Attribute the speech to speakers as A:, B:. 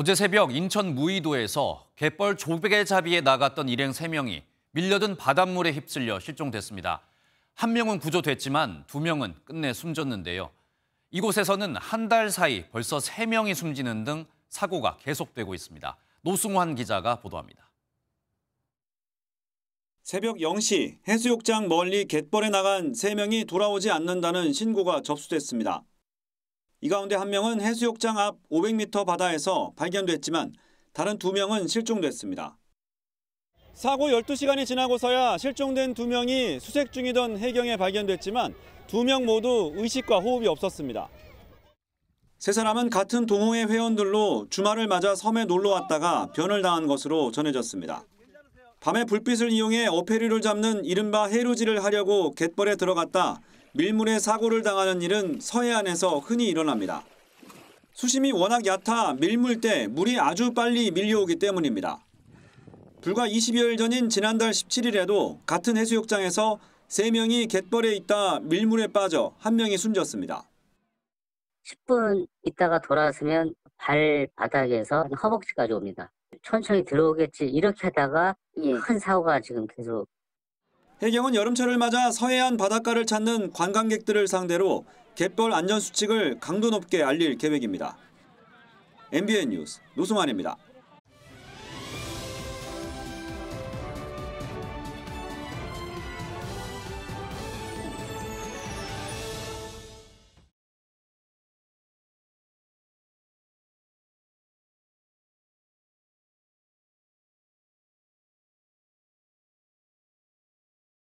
A: 어제 새벽 인천 무의도에서 갯벌 조개잡이에 나갔던 일행 3명이 밀려든 바닷물에 휩쓸려 실종됐습니다. 한 명은 구조됐지만 두 명은 끝내 숨졌는데요. 이곳에서는 한 달 사이 벌써 3명이 숨지는 등 사고가 계속되고 있습니다. 노승환 기자가 보도합니다.
B: 새벽 0시 해수욕장 멀리 갯벌에 나간 3명이 돌아오지 않는다는 신고가 접수됐습니다. 이 가운데 한 명은 해수욕장 앞 500m 바다에서 발견됐지만 다른 두 명은 실종됐습니다. 사고 12시간이 지나고서야 실종된 두 명이 수색 중이던 해경에 발견됐지만 두 명 모두 의식과 호흡이 없었습니다. 세 사람은 같은 동호회 회원들로 주말을 맞아 섬에 놀러 왔다가 변을 당한 것으로 전해졌습니다. 밤에 불빛을 이용해 어패류를 잡는 이른바 해루질을 하려고 갯벌에 들어갔다 밀물에 사고를 당하는 일은 서해안에서 흔히 일어납니다. 수심이 워낙 얕아 밀물 때 물이 아주 빨리 밀려오기 때문입니다. 불과 20여일 전인 지난달 17일에도 같은 해수욕장에서 3명이 갯벌에 있다 밀물에 빠져 한 명이
C: 숨졌습니다. 10분 있다가 돌아왔으면 발바닥에서 허벅지까지 옵니다. 천천히 들어오겠지 이렇게 하다가 예. 큰 사고가 지금 계속
B: 해경은 여름철을 맞아 서해안 바닷가를 찾는 관광객들을 상대로 갯벌 안전 수칙을 강도 높게 알릴 계획입니다. MBN 뉴스 노승환입니다.